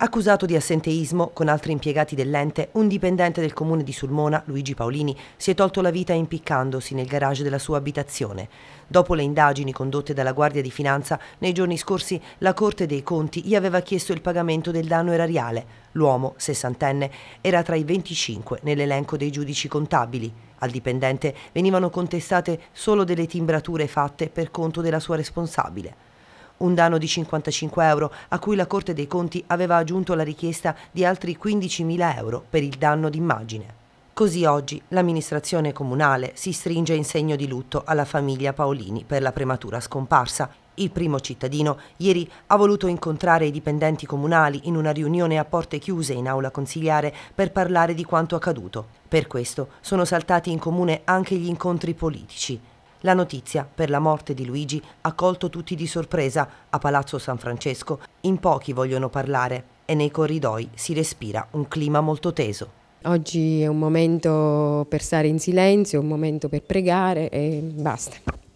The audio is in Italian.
Accusato di assenteismo, con altri impiegati dell'ente, un dipendente del comune di Sulmona, Luigi Paolini, si è tolto la vita impiccandosi nel garage della sua abitazione. Dopo le indagini condotte dalla Guardia di Finanza, nei giorni scorsi la Corte dei Conti gli aveva chiesto il pagamento del danno erariale. L'uomo, sessantenne, era tra i 25 nell'elenco dei giudici contabili. Al dipendente venivano contestate solo delle timbrature fatte per conto della sua responsabile un danno di 55 euro a cui la Corte dei Conti aveva aggiunto la richiesta di altri 15.000 euro per il danno d'immagine. Così oggi l'amministrazione comunale si stringe in segno di lutto alla famiglia Paolini per la prematura scomparsa. Il primo cittadino ieri ha voluto incontrare i dipendenti comunali in una riunione a porte chiuse in aula consigliare per parlare di quanto accaduto. Per questo sono saltati in comune anche gli incontri politici. La notizia per la morte di Luigi ha colto tutti di sorpresa a Palazzo San Francesco, in pochi vogliono parlare e nei corridoi si respira un clima molto teso. Oggi è un momento per stare in silenzio, un momento per pregare e basta.